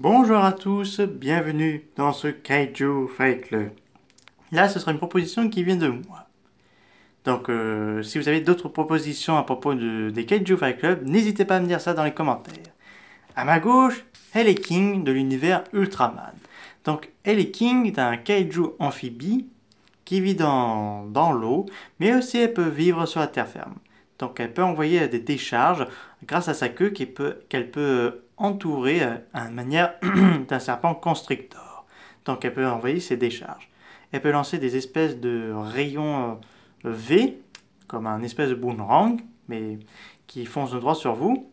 Bonjour à tous, bienvenue dans ce Kaiju Fight Club. Là, ce sera une proposition qui vient de moi. Donc, euh, si vous avez d'autres propositions à propos de, des Kaiju Fight Club, n'hésitez pas à me dire ça dans les commentaires. À ma gauche, est King de l'univers Ultraman. Donc, est King est un Kaiju amphibie qui vit dans, l'eau, mais aussi elle peut vivre sur la terre ferme. Donc, elle peut envoyer des décharges grâce à sa queue qu'elle peut, qu'elle peut entourée euh, à manière d'un serpent constrictor. Donc elle peut envoyer ses décharges. Elle peut lancer des espèces de rayons euh, V, comme un espèce de boomerang, mais qui fonce droit sur vous.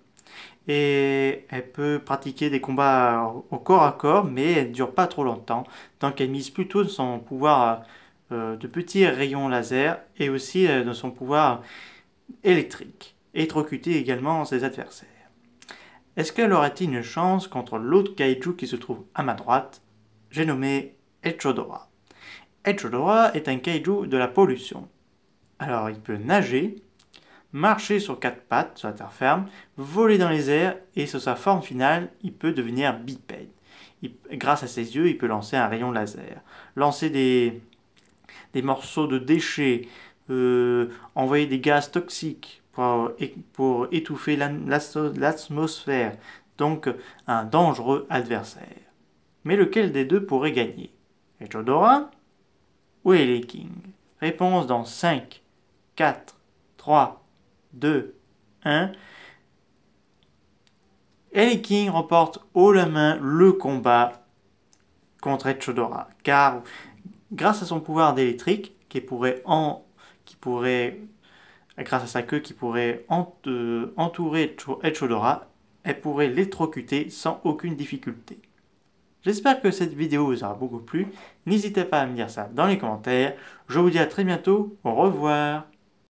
Et elle peut pratiquer des combats euh, au corps à corps, mais elle ne dure pas trop longtemps. Donc elle mise plutôt de son pouvoir de petits rayons laser et aussi de son pouvoir électrique. Électrocuter également ses adversaires. Est-ce qu'elle aurait-il une chance contre l'autre kaiju qui se trouve à ma droite J'ai nommé Echodora. Echodora est un kaiju de la pollution. Alors il peut nager, marcher sur quatre pattes sur la terre ferme, voler dans les airs et sur sa forme finale, il peut devenir bipède. grâce à ses yeux, il peut lancer un rayon laser, lancer des, morceaux de déchets, euh, envoyer des gaz toxiques, pour, étouffer l'atmosphère, donc un dangereux adversaire. Mais lequel des deux pourrait gagner Echodora ou Eliking Réponse dans 5, 4, 3, 2, 1. Eliking King remporte haut la main le combat contre Echodora. car grâce à son pouvoir d'électrique, qui pourrait, en, qui pourrait grâce à sa queue qui pourrait euh, entourer Chodora, elle pourrait l'électrocuter sans aucune difficulté. J'espère que cette vidéo vous aura beaucoup plu, n'hésitez pas à me dire ça dans les commentaires, je vous dis à très bientôt, au revoir